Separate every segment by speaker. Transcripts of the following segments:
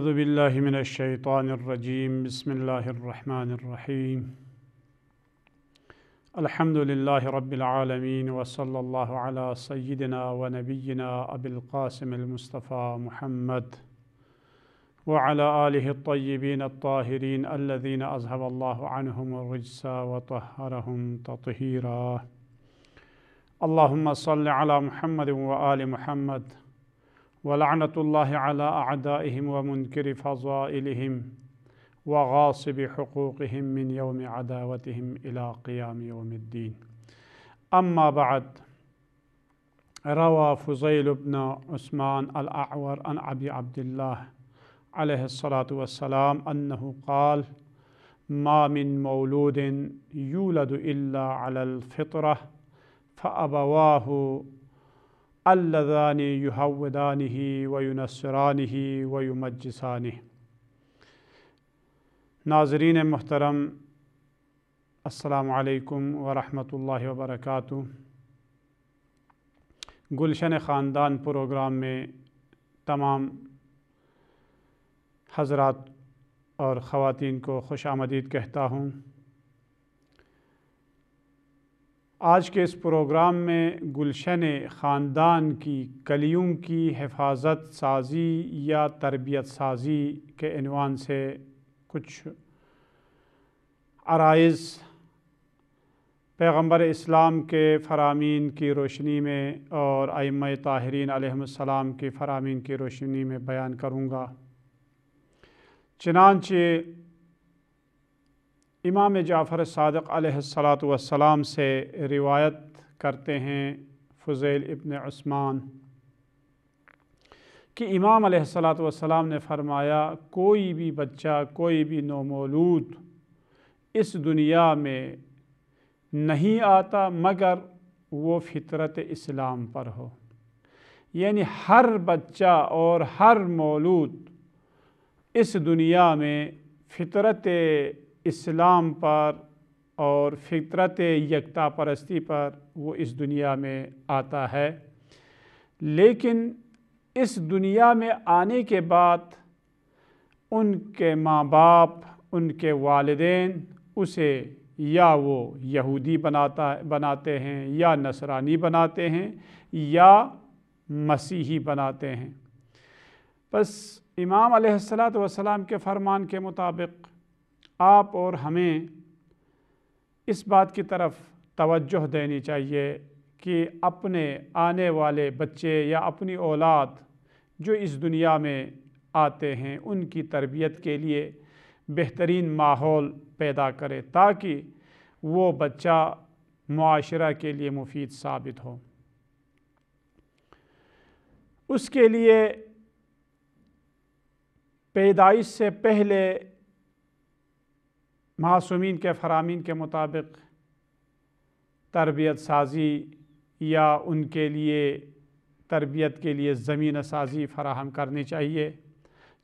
Speaker 1: أعوذ بالله من الشيطان الرجيم بسم الله الرحمن الرحيم الحمد لله رب العالمين وصلى الله على سيدنا ونبينا أبي القاسم المصطفى محمد وعلى آله الطيبين الطاهرين الذين أذهب الله عنهم الرجس وطهرهم تطهيرا اللهم صل على محمد وآل محمد ولعنة الله على أعدائهم ومنكر فضائلهم وغاصب حقوقهم من يوم عداوتهم إلى قيام يوم الدين أما بعد روى فزيل بن عثمان الأعور عن أبي عبد الله عليه الصلاة والسلام أنه قال ما من مولود يولد إلا على الفطرة فأبواه अल्लादान युहावदान ही वयुनसरान ही वयुमजसान नाजरीन मोहतरम असलकम वरहमल वबरक गुलशन ख़ानदान प्रोग्राम में तमाम हजरात और ख़वान को खुश आमदीद कहता हूँ आज के इस प्रोग्राम में गुलशन ख़ानदान की कलियों की हिफाजत साजी या तरबियत साजी के अनवान से कुछ आरज़ पैगम्बर इस्लाम के फ़रामीन की रोशनी में और आम ताहरीन सलाम की फ़रामीन की रोशनी में बयान करूँगा चनानचे इमाम जाफ़र सदक सलाम से रिवायत करते हैं फ़ुज़ैल इबन उस्मान कि इमाम सलाम ने फ़रमाया कोई भी बच्चा कोई भी नौमौलूद इस दुनिया में नहीं आता मगर वो फितरत इस्लाम पर हो यानी हर बच्चा और हर मौलूद इस दुनिया में फितरत इस्लाम पर और फितरत यकता परस्ती पर वो इस दुनिया में आता है लेकिन इस दुनिया में आने के बाद उनके माँ बाप उनके वालदेन उसे या वो यहूदी बनाता बनाते हैं या नसरानी बनाते हैं या मसीही बनाते हैं बस इमाम सलात वसलाम के फरमान के मुताबिक आप और हमें इस बात की तरफ तवज्जो देनी चाहिए कि अपने आने वाले बच्चे या अपनी औलाद जो इस दुनिया में आते हैं उनकी तरबियत के लिए बेहतरीन माहौल पैदा करें ताकि वो बच्चा माशरा के लिए मुफीद साबित हो उसके लिए पैदाइश से पहले मासूमिन के फरामीन के मुताबिक तरबियत साजी या उनके लिए तरबियत के लिए ज़मीन साजी फ़राहम करनी चाहिए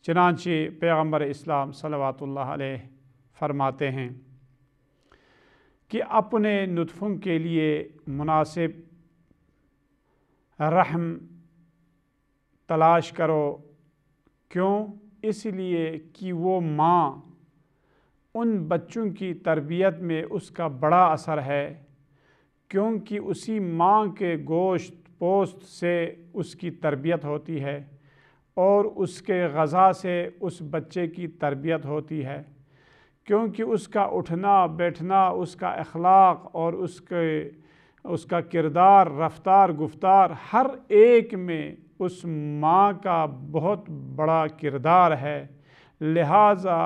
Speaker 1: चनानचे पैगम्बर इस्लाम सलवातुल्लाह अलैह फरमाते हैं कि अपने नुतफ़ों के लिए मुनासिब रहम तलाश करो क्यों इसलिए कि वो माँ उन बच्चों की तरबियत में उसका बड़ा असर है क्योंकि उसी माँ के गोश्त पोस्त से उसकी तरबियत होती है और उसके गज़ा से उस बच्चे की तरबियत होती है क्योंकि उसका उठना बैठना उसका अखलाक और उसके उसका किरदार रफ्तार गुफ्तार हर एक में उस माँ का बहुत बड़ा किरदार है लिहाजा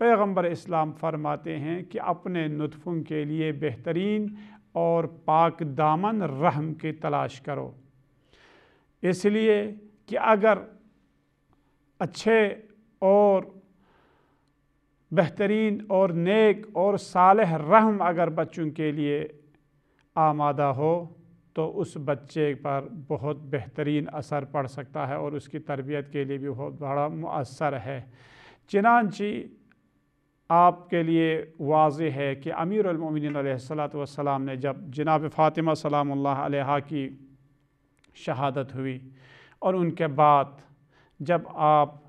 Speaker 1: पैगम्बर इस्लाम फरमाते हैं कि अपने नुतफ़ों के लिए बेहतरीन और पाक दामन रहम की तलाश करो इसलिए कि अगर अच्छे और बेहतरीन और नेक और साल रहम अगर बच्चों के लिए आमादा हो तो उस बच्चे पर बहुत बेहतरीन असर पड़ सकता है और उसकी तरबियत के लिए भी बहुत बड़ा मौसर है चनानची आपके लिए वाज है कि अमीर वसलाम ने जब जनाब फ़ातिमा सलाम की शहादत हुई और उनके बाद जब आप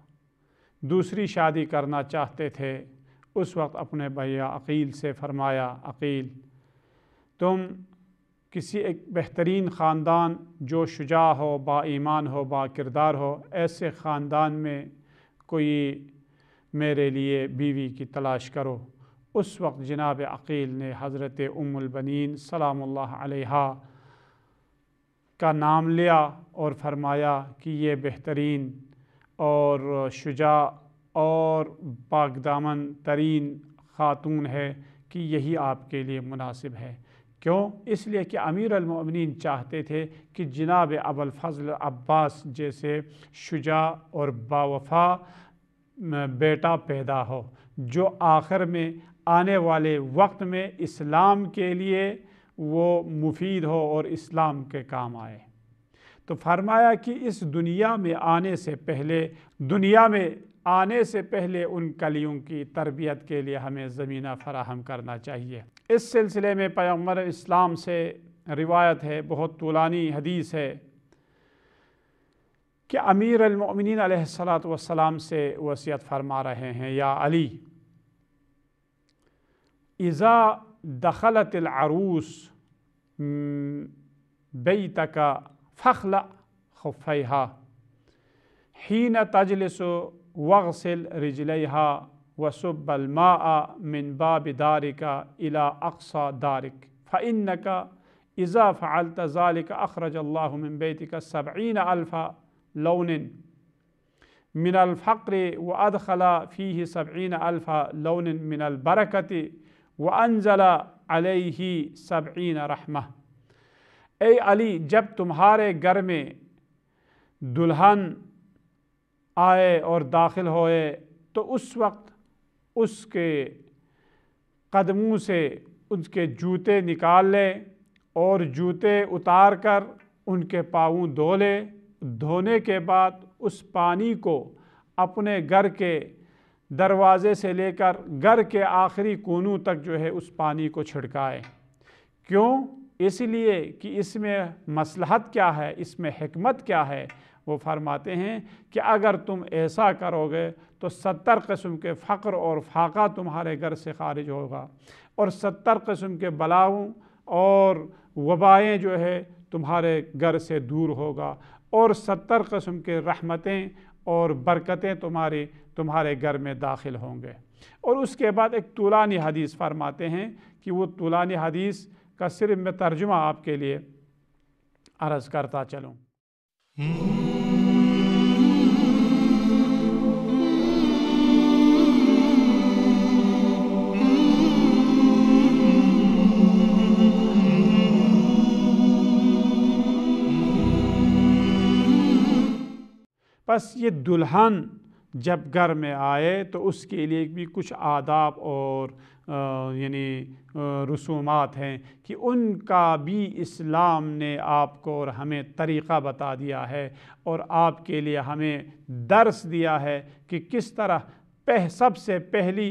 Speaker 1: दूसरी शादी करना चाहते थे उस वक्त अपने भैया अकील से फरमाया अकील तुम किसी एक बेहतरीन ख़ानदान जो शुजा हो ईमान हो बा किरदार हो ऐसे ख़ानदान में कोई मेरे लिए बीवी की तलाश करो उस वक्त जनाब अकील ने हज़रत उम्मलबनिन सलाम का नाम लिया और फरमाया कि ये बेहतरीन और शुजा और बागदामन तरीन ख़ातून है कि यही आपके लिए मुनासिब है क्यों इसलिए कि अमीर अमीरमिन चाहते थे कि जनाब अबल फजल अब्बास जैसे शुजा और बावफा बेटा पैदा हो जो आखिर में आने वाले वक्त में इस्लाम के लिए वो मुफीद हो और इस्लाम के काम आए तो फरमाया कि इस दुनिया में आने से पहले दुनिया में आने से पहले उन कलियों की तरबियत के लिए हमें ज़मीना फराहम करना चाहिए इस सिलसिले में पैम्बर इस्लाम से रिवायत है बहुत तूलानी हदीस है कि अमीर अमीरमिन सलाम से वसीयत फरमा रहे हैं या अली इज़ा दखलतलरूस बई तक फ़खल खफ़ा हीन तजलस वगसिल रिजलहा वसुबलमा मिन बाब दारिका इला अक्सा दारिक फ़िन का इज़ा फ़ालत ज़ालिक अखरज मिन बेतिका सबीन अल्फ़ा लौन मिन अलफ़्र व अदखला फ़ी सबीन अल्फ़ा लौन मिन अलबरकत व अनजला अल ही सबीन रहमा ए अली जब तुम्हारे घर में दुल्हन आए और दाखिल होए तो उस वक्त उसके कदमों से उनके जूते निकाल ले और जूते उतार कर उनके पाँव धो ले धोने के बाद उस पानी को अपने घर के दरवाज़े से लेकर घर के आखिरी कोनों तक जो है उस पानी को छिड़काएँ क्यों इसलिए कि इसमें मसलहत क्या है इसमें हमत क्या है वो फरमाते हैं कि अगर तुम ऐसा करोगे तो सत्तर कस्म के फ़क्र और फाका तुम्हारे घर से खारिज होगा और सत्तर कस्म के बलाओं और वबाएँ जो है तुम्हारे घर से दूर होगा और सत्तर कस्म के रहमतें और बरकतें तुम्हारे तुम्हारे घर में दाखिल होंगे और उसके बाद एक तुलानी हदीस फरमाते हैं कि वो तुलानी हदीस का सिर्फ मैं तर्जुमा आपके लिए अर्ज़ करता चलूँ बस ये दुल्हन जब घर में आए तो उसके लिए भी कुछ आदाब और यानी रसूमात हैं कि उनका भी इस्लाम ने आपको और हमें तरीक़ा बता दिया है और आपके लिए हमें दर्स दिया है कि किस तरह पह सबसे पहली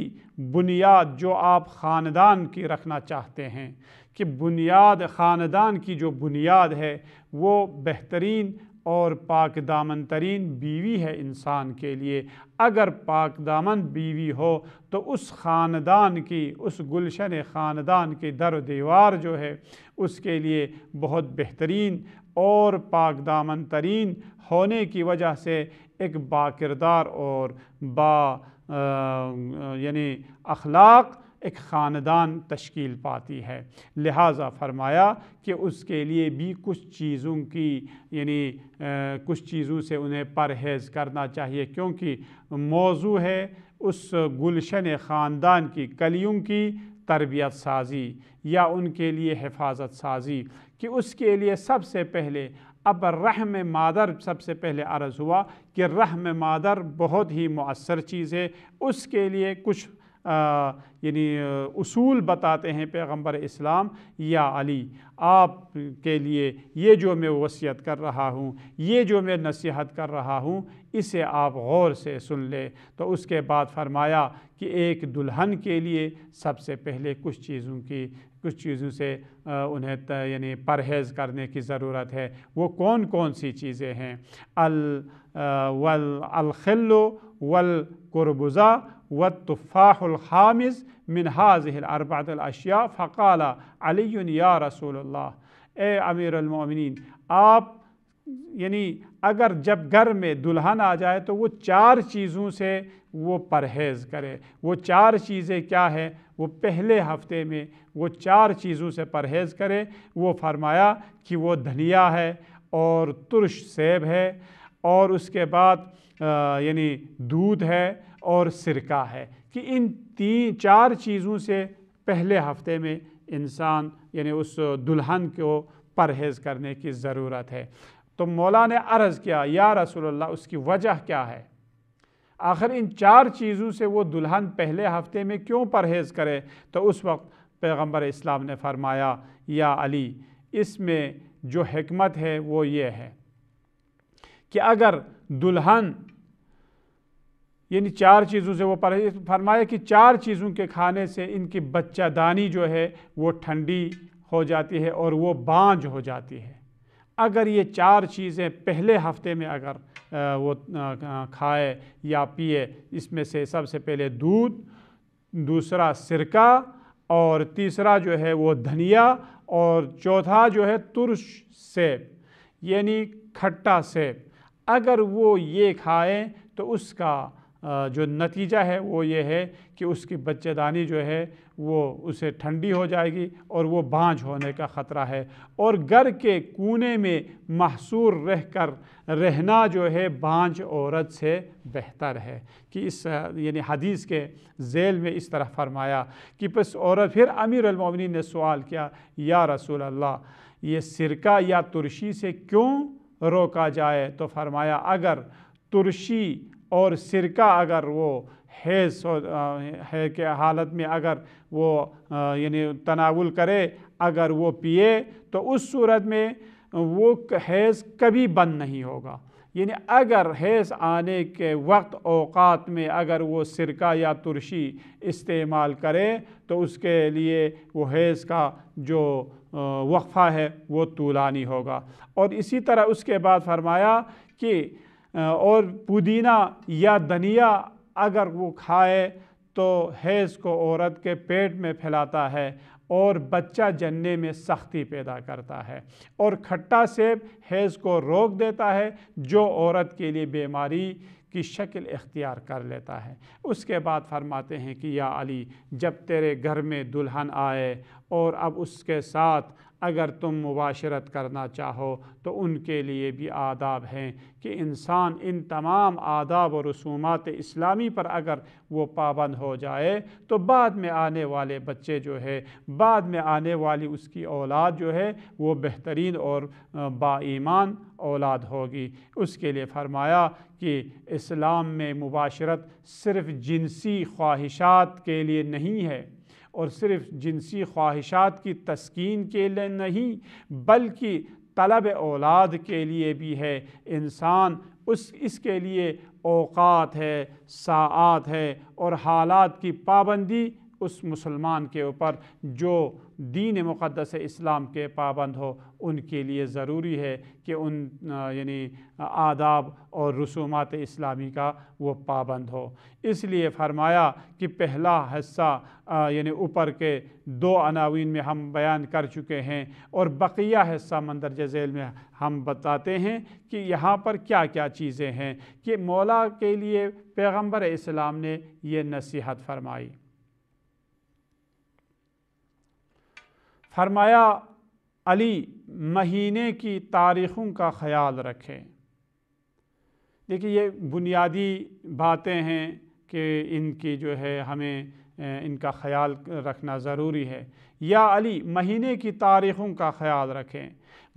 Speaker 1: बुनियाद जो आप ख़ानदान की रखना चाहते हैं कि बुनियाद ख़ानदान की जो बुनियाद है वो बेहतरीन और पाक दामन तरीन बीवी है इंसान के लिए अगर पाक दामन बीवी हो तो उस ख़ानदान की उस गुलशन ख़ानदान की दर दीवार जो है उसके लिए बहुत बेहतरीन और पाक दामन तरीन होने की वजह से एक बाकिरदार और बा यानी अखलाक़ एक ख़ानदान तश्कील पाती है लिहाजा फरमाया कि उसके लिए भी कुछ चीज़ों की यानी कुछ चीज़ों से उन्हें परहेज़ करना चाहिए क्योंकि मौजू है उस गुलशन ख़ानदान की कलियों की तरबियत साजी या उनके लिए हिफाजत साजी कि उसके लिए सबसे पहले अब रहम मादर सबसे पहले अर्ज़ हुआ कि रहम मादर बहुत ही मौसर चीज़ है उसके लिए कुछ यानी उसूल बताते हैं पैगंबर इस्लाम या अली आप के लिए ये जो मैं वसीयत कर रहा हूँ ये जो मैं नसीहत कर रहा हूँ इसे आप गौर से सुन ले तो उसके बाद फरमाया कि एक दुल्हन के लिए सबसे पहले कुछ चीज़ों की कुछ चीज़ों से उन्हें यानी परहेज़ करने की ज़रूरत है वो कौन कौन सी चीज़ें हैं अल वल अलखिल्लो वल कुरबुजा व तुफ़ाहामिज़ मिन हाजिलरबात अशिया फ़काल अली या रसूल ए अमीरमिन आप यानी अगर जब घर में दुल्हन आ जाए तो वो चार चीज़ों से वो परहेज़ करे वो चार चीज़ें क्या है वो पहले हफ्ते में वो चार चीज़ों से परहेज़ करे वो फरमाया कि वो धनिया है और तुरश सेब है और उसके बाद यानी दूध है और सिरका है कि इन तीन चार चीज़ों से पहले हफ्ते में इंसान यानी उस दुल्हन को परहेज़ करने की ज़रूरत है तो मौला ने अर्ज़ किया या रसूलुल्लाह उसकी वजह क्या है आखिर इन चार चीज़ों से वो दुल्हन पहले हफ्ते में क्यों परहेज़ करे तो उस वक्त पैगंबर इस्लाम ने फरमाया या अली इसमें जो हमत है वो ये है कि अगर दुल्हन यानी चार चीज़ों से वो फरमाया कि चार चीज़ों के खाने से इनकी बच्चादानी जो है वो ठंडी हो जाती है और वो बांझ हो जाती है अगर ये चार चीज़ें पहले हफ्ते में अगर वो खाए या पिए इसमें से सबसे पहले दूध दूसरा सिरका और तीसरा जो है वो धनिया और चौथा जो है तुरश सेब यानी खट्टा सेब अगर वो ये खाएं तो उसका जो नतीजा है वो ये है कि उसकी बच्चेदानी जो है वो उसे ठंडी हो जाएगी और वो बाँझ होने का ख़तरा है और घर के कोने में महसूर रह कर रहना जो है बाँझ औरत से बेहतर है कि इस यानी हदीस के जेल में इस तरह फरमाया कि बस औरत फिर अमीर अलमिन ने सवाल किया या रसूल अल्लाह ये सिरका या तुरशी से क्यों रोका जाए तो फरमाया अगर तुरशी और सिरका अगर वो हैज है के हालत में अगर वो यानी तनावुल करे अगर वो पिए तो उस सूरत में वो हैज़ कभी बंद नहीं होगा यानी अगर हैज़ आने के वक्त अवकात में अगर वो सिरका या तुरशी इस्तेमाल करे तो उसके लिए वो हैज़ का जो वक्फ़ा है वो तूलानी होगा और इसी तरह उसके बाद फरमाया कि और पुदीना या धनिया अगर वो खाए तो हैज़ को औरत के पेट में फैलाता है और बच्चा जनने में सख्ती पैदा करता है और खट्टा सेब हैज़ को रोक देता है जो औरत के लिए बीमारी की शक्ल इख्तियार कर लेता है उसके बाद फरमाते हैं कि या अली जब तेरे घर में दुल्हन आए और अब उसके साथ अगर तुम मुबाशरत करना चाहो तो उनके लिए भी आदाब हैं कि इंसान इन तमाम आदाब और रसूमात इस्लामी पर अगर वो पाबंद हो जाए तो बाद में आने वाले बच्चे जो है बाद में आने वाली उसकी औलाद जो है वो बेहतरीन और बाईमान औलाद होगी उसके लिए फरमाया कि इस्लाम में मुबाशरत सिर्फ़ जिनसी ख्वाहिशात के लिए नहीं है और सिर्फ जिनसी ख्वाहिशात की तस्कीन के लिए नहीं बल्कि तलब औलाद के लिए भी है इंसान उस इसके लिए औकात है सात है और हालात की पाबंदी उस मुसलमान के ऊपर जो दीन मुक़दस इस्लाम के पाबंद हो उनके लिए ज़रूरी है कि उन यानी आदाब और रसूमात इस्लामी का वो पाबंद हो इसलिए फरमाया कि पहला हिस्सा यानी ऊपर के दो अनावीन में हम बयान कर चुके हैं और बकिया हिस्सा मंदरज झेल में हम बताते हैं कि यहाँ पर क्या क्या चीज़ें हैं कि मौला के लिए पैगम्बर इस्लाम ने ये नसीहत फरमाई फरमाया अली महीने की तारीखों का ख्याल रखें देखिए ये बुनियादी बातें हैं कि इनकी जो है हमें इनका ख्याल रखना ज़रूरी है या अली महीने की तारीखों का ख्याल रखें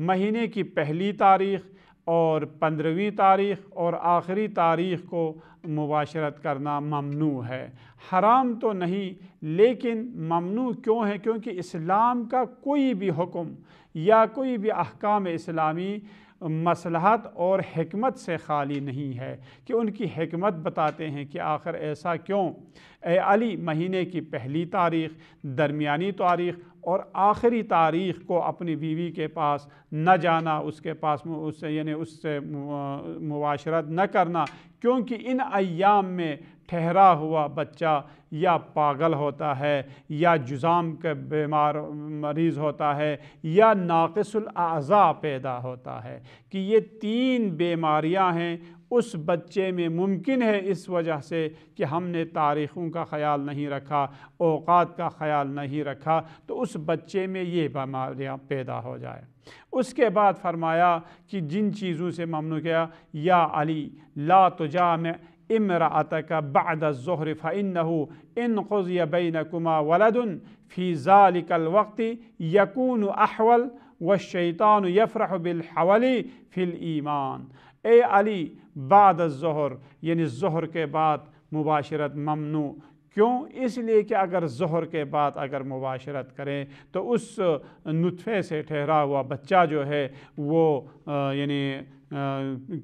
Speaker 1: महीने की पहली तारीख और पंद्रहवीं तारीख और आखिरी तारीख को मुबाशरत करना ममनू है हराम तो नहीं लेकिन ममनू क्यों है क्योंकि इस्लाम का कोई भी हुक्म या कोई भी अहकाम इस्लामी मसलहत और हमत से खाली नहीं है कि उनकी हमत बताते हैं कि आखिर ऐसा क्यों ए अली महीने की पहली तारीख दरमियानी तारीख और आखिरी तारीख को अपनी बीवी के पास न जाना उसके पास उससे यानी उससे मुबाशरत न करना क्योंकि इन अयाम में ठहरा हुआ बच्चा या पागल होता है या जुज़ाम के बीमार मरीज़ होता है या नाकसलज़ा पैदा होता है कि ये तीन बीमारियां हैं उस बच्चे में मुमकिन है इस वजह से कि हमने तारीखों का ख्याल नहीं रखा अवकात का ख्याल नहीं रखा तो उस बच्चे में ये बीमारियाँ पैदा हो जाए उसके बाद फरमाया कि जिन चीज़ों से ममनू किया या अली ला तुजाम अत का बद ज़हर फ़िन इन खुज़ बैन कुमा वलदन फ़ी ज़ालिकल वक्त यकून अहवल व शैतान यफ़रह बिलहवली फ़िल ईमान ए अली बाद ज़हर यानी ज़हर के बाद मुबाशरत ममनू क्यों इसलिए कि अगर जहर के बाद अगर मुबाशरत करें तो उस नुतफ़े से ठहरा हुआ बच्चा जो है वो यानी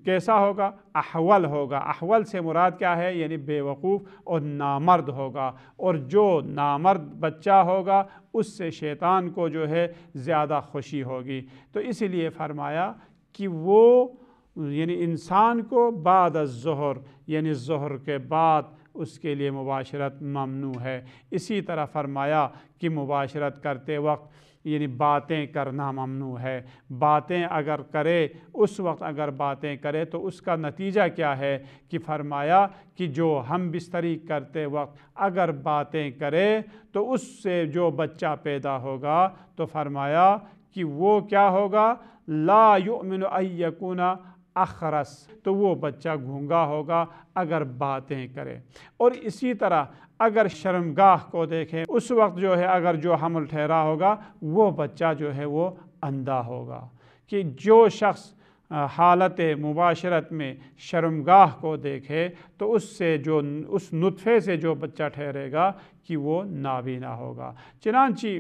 Speaker 1: कैसा होगा अहवल होगा अहवल से मुराद क्या है यानी बेवकूफ़ और नामर्द होगा और जो नामर्द बच्चा होगा उससे शैतान को जो है ज़्यादा खुशी होगी तो इसीलिए फरमाया कि वो यानी इंसान को बाद जहर यानी जहर के बाद उसके लिए मुबाशरत ममनू है इसी तरह फरमाया कि मुबाशरत करते वक्त यानी बातें करना ममनू है बातें अगर करे उस वक्त अगर बातें करे तो उसका नतीजा क्या है कि फरमाया कि जो हम बिस्तरी करते वक्त अगर बातें करे तो उससे जो बच्चा पैदा होगा तो फरमाया कि वो क्या होगा ला युमिन अयकूना अखरस तो वो बच्चा घूंगा होगा अगर बातें करे और इसी तरह अगर शर्मगाह को देखें उस वक्त जो है अगर जो हमल ठहरा होगा वो बच्चा जो है वो अंधा होगा कि जो शख्स हालत मुबाशरत में शर्मगाह को देखे तो उससे जो उस नुतफ़े से जो बच्चा ठहरेगा कि वो नाबीना होगा चनानची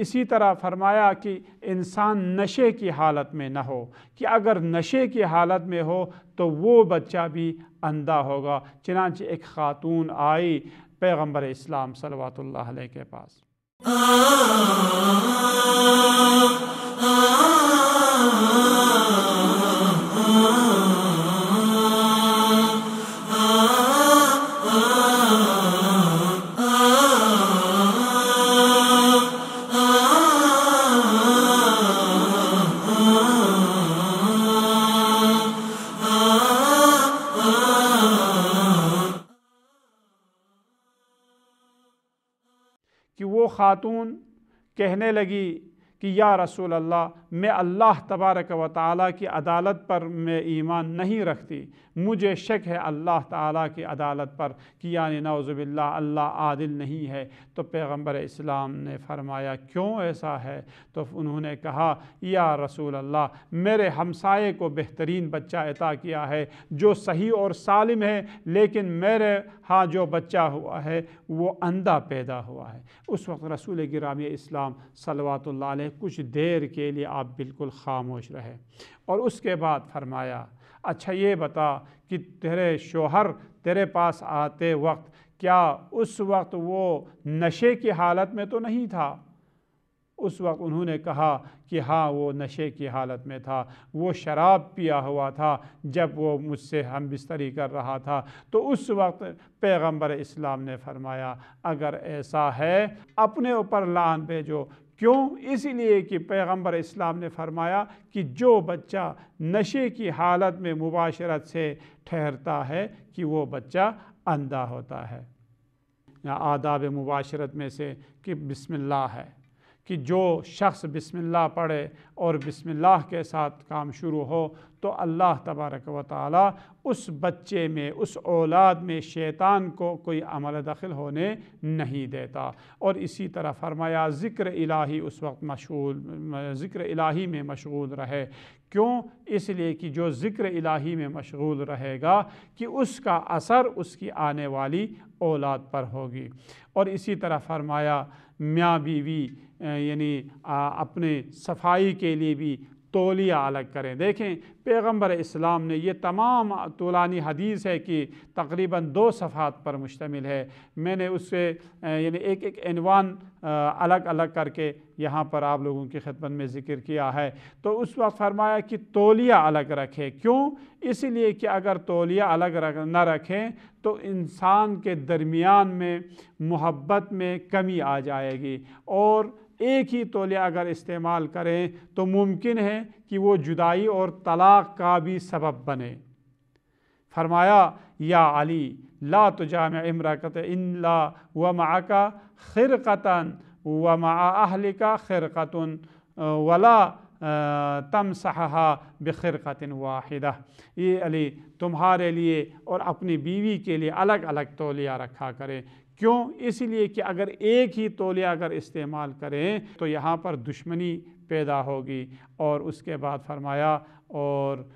Speaker 1: इसी तरह फरमाया कि इंसान नशे की हालत में ना हो कि अगर नशे की हालत में हो तो वो बच्चा भी अंधा होगा चनानची एक ख़ातून आई पैगम्बर इस्लाम सलवात के पास खातून कहने लगी कि या रसूल अल्लाह मैं अल्लाह तबारक व ताली की अदालत पर मैं ईमान नहीं रखती मुझे शक है अल्लाह ताली की अदालत पर कि यानी नौज़बिल्ला अल्लाह आदिल नहीं है तो पैगम्बर इस्लाम ने फरमाया क्यों ऐसा है तो उन्होंने कहा या रसूल अल्लाह मेरे हमसाए को बेहतरीन बच्चा अता किया है जो सही और सालिम है लेकिन मेरे हाँ जो बच्चा हुआ है वो अंधा पैदा हुआ है उस वक्त रसूल गिरामी इस्लाम सलवा कुछ देर के लिए आप बिल्कुल खामोश रहे और उसके बाद फरमाया अच्छा ये बता कि तेरे शोहर तेरे पास आते वक्त क्या उस वक्त वो नशे की हालत में तो नहीं था उस वक्त उन्होंने कहा कि हाँ वो नशे की हालत में था वो शराब पिया हुआ था जब वो मुझसे हम बिस्तरी कर रहा था तो उस वक्त पैगंबर इस्लाम ने फरमाया अगर ऐसा है अपने ऊपर लान भेजो क्यों इसीलिए कि पैगंबर इस्लाम ने फरमाया कि जो बच्चा नशे की हालत में मुबाशरत से ठहरता है कि वो बच्चा अंधा होता है या आदाब मुबाशरत में से कि बिस्मिल्लाह है कि जो शख्स बिस्मिल्लाह पढ़े और बिस्मिल्लाह के साथ काम शुरू हो तो अल्लाह तबारक व उस बच्चे में उस औलाद में शैतान को कोई अमल दखल होने नहीं देता और इसी तरह फरमाया ज़िक्र इलाही उस वक्त मशगूल ज़िक्र इलाही में मशगूल रहे क्यों इसलिए कि जो ज़िक्र इलाही में मशगूल रहेगा कि उसका असर उसकी आने वाली औलाद पर होगी और इसी तरह फरमाया मियाँ बीवी यानी अपने सफाई के लिए भी तोलिया अलग करें देखें पैगम्बर इस्लाम ने यह तमाम तोलानी हदीस है कि तकरीबन दो सफ़ात पर मुश्तमिल है मैंने उससे यानी एक एक अनवान अलग अलग करके यहाँ पर आप लोगों की खदमत में ज़िक्र किया है तो उस वक्त फरमाया कि तोलिया अलग रखें क्यों इसलिए कि अगर तोलिया अलग रख न रखें तो इंसान के दरमियान में मोहब्बत में कमी आ जाएगी और एक ही तोले अगर इस्तेमाल करें तो मुमकिन है कि वो जुदाई और तलाक़ का भी सबब बने फरमाया या अली ला तो जाम इमरकत इन ला व माका खिरकतन व माहलिका खिरकतन वला तम सहहा बखिरकतिन वाहिदा ये अली तुम्हारे लिए और अपनी बीवी के लिए अलग अलग तोलिया रखा करें क्यों इसलिए कि अगर एक ही तोले अगर इस्तेमाल करें तो यहाँ पर दुश्मनी पैदा होगी और उसके बाद फरमाया और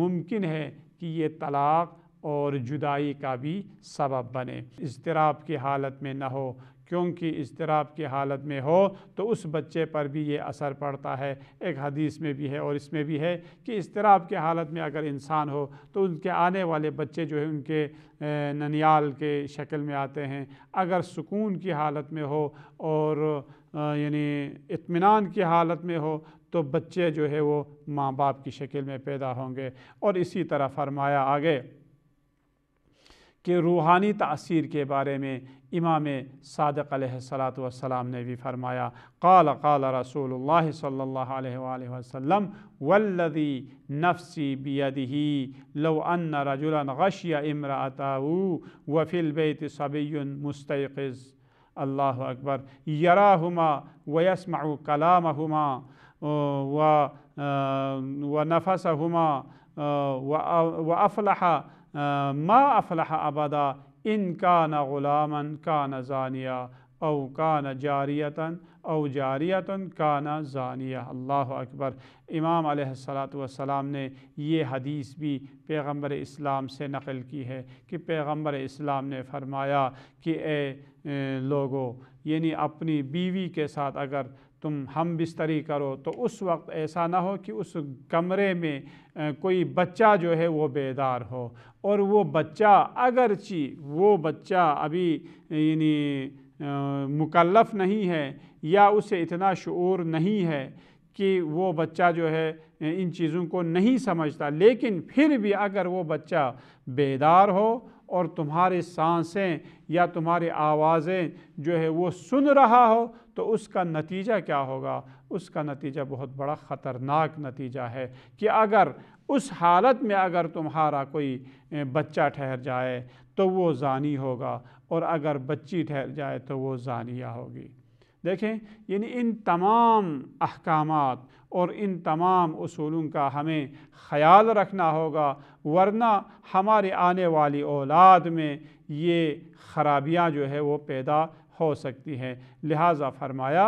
Speaker 1: मुमकिन है कि ये तलाक़ और जुदाई का भी सबब बने इजतराब की हालत में ना हो क्योंकि इसतराब की हालत में हो तो उस बच्चे पर भी ये असर पड़ता है एक हदीस में भी है और इसमें भी है कि इसतराब की हालत में अगर इंसान हो तो उनके आने वाले बच्चे जो है उनके ननियाल के शक्ल में आते हैं अगर सुकून की हालत में हो और यानी इत्मीनान की हालत में हो तो बच्चे जो है वो माँ बाप की शक्ल में पैदा होंगे और इसी तरह फरमाया आगे के रूहानी तासीर के बारे में इमाम सदक सलाम ने भी फरमाया कल कल रसूल सल्लाम वल्लि नफसी बियदही लो अन रजुल गशिया इमराताऊ वफ़िल बेत सबीन मुस्तक़ अल्लाह अकबर यरा हुमा वयसमा कलाम हुमा व नफस हुमा व अफलहा मा अफलाह अबदा इन का न ग़ुलामन का न जानिया ओ का न जारियतन ओ जारियतन का न जानिया अल्लाह अकबर इमाम सलाम ने यह हदीस भी पैगम्बर इस्लाम से नकल की है कि पैगम्बर इस्लाम ने फरमाया कि ए लोगो यानी अपनी बीवी के साथ अगर तुम हम बिस्तरी करो तो उस वक्त ऐसा ना हो कि उस कमरे में कोई बच्चा जो है वो बेदार हो और वो बच्चा अगरची वो बच्चा अभी यानी मुकलफ़ नहीं है या उसे इतना शूर नहीं है कि वो बच्चा जो है इन चीज़ों को नहीं समझता लेकिन फिर भी अगर वो बच्चा बेदार हो और तुम्हारी सांसें या तुम्हारी आवाज़ें जो है वो सुन रहा हो तो उसका नतीजा क्या होगा उसका नतीजा बहुत बड़ा ख़तरनाक नतीजा है कि अगर उस हालत में अगर तुम्हारा कोई बच्चा ठहर जाए तो वो जानी होगा और अगर बच्ची ठहर जाए तो वो जानिया होगी देखें यानी इन तमाम अहकाम और इन तमाम असूलों का हमें ख्याल रखना होगा वरना हमारे आने वाली औलाद में ये खराबियां जो है वो पैदा हो सकती है लिहाजा फरमाया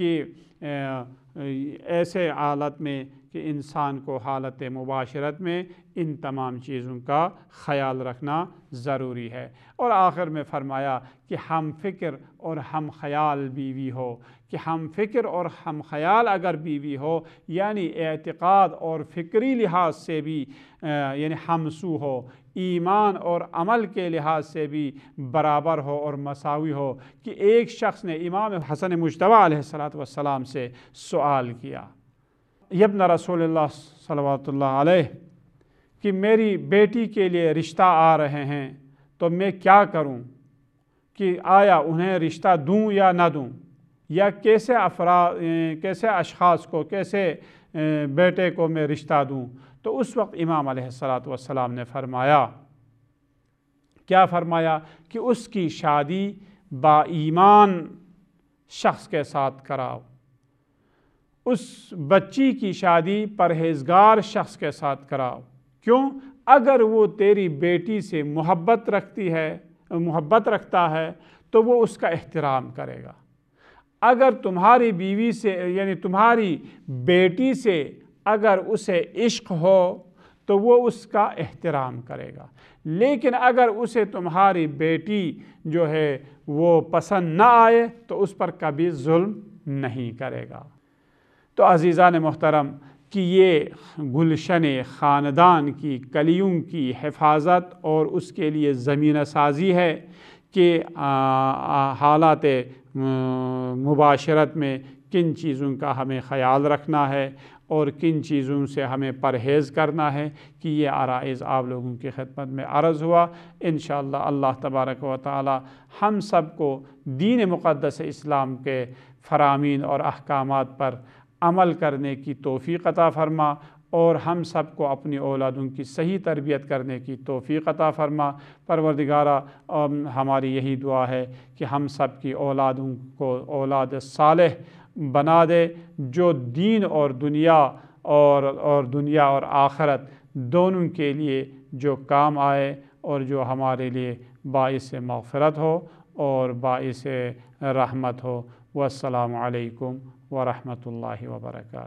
Speaker 1: कि ऐसे हालत में कि इंसान को हालत मुबाशरत में इन तमाम चीज़ों का ख्याल रखना ज़रूरी है और आखिर में फरमाया कि हम फिक्र और हम ख्याल बीवी हो कि हम फिक्र और हम ख्याल अगर बीवी हो यानी एतक़ाद और फ़िक्री लिहाज से भी यानी हमसू हो ईमान और अमल के लिहाज से भी बराबर हो और मसावी हो कि एक शख्स ने इमाम हसन मुशतबा सलाम से सवाल किया यबन रसोल्ला सलातल्ला कि मेरी बेटी के लिए रिश्ता आ रहे हैं तो मैं क्या करूं कि आया उन्हें रिश्ता दूं या ना दूं या कैसे अफरा कैसे अशास को कैसे बेटे को मैं रिश्ता दूं तो उस वक्त इमाम सलाम ने फरमाया क्या फरमाया कि उसकी शादी बाईमान शख्स के साथ कराओ उस बच्ची की शादी परहेजगार शख्स के साथ कराओ क्यों अगर वो तेरी बेटी से मोहब्बत रखती है मोहब्बत रखता है तो वो उसका एहतराम करेगा अगर तुम्हारी बीवी से यानी तुम्हारी बेटी से अगर उसे इश्क हो तो वो उसका एहतराम करेगा लेकिन अगर उसे तुम्हारी बेटी जो है वो पसंद ना आए तो उस पर कभी जुल्म नहीं करेगा तो अजीज़ा ने मोहतरम कि ये गुलशन ख़ानदान की कलियों की हिफाजत और उसके लिए ज़मीन साजी है कि हालात मुबाशरत में किन चीज़ों का हमें ख्याल रखना है और किन चीज़ों से हमें परहेज़ करना है कि ये आरज़ आप लोगों की खिदमत में अर्ज़ हुआ इन अल्लाह तबारक व ताली हम सब को दीन मुक़दस इस्लाम के फरामीन और अहकाम पर अमल करने की तोफ़ी अता फ़रमा और हम सब को अपनी औलादों की सही तरबियत करने की तोफ़ी अता फ़रमा परवरदिगारा हमारी यही दुआ है कि हम सब की औलादों को औलाद साल बना दे जो दीन और दुनिया और और दुनिया और आखरत दोनों के लिए जो काम आए और जो हमारे लिए बायस मफ़रत हो और बायस रहमत हो वालकम वरहमल वर्का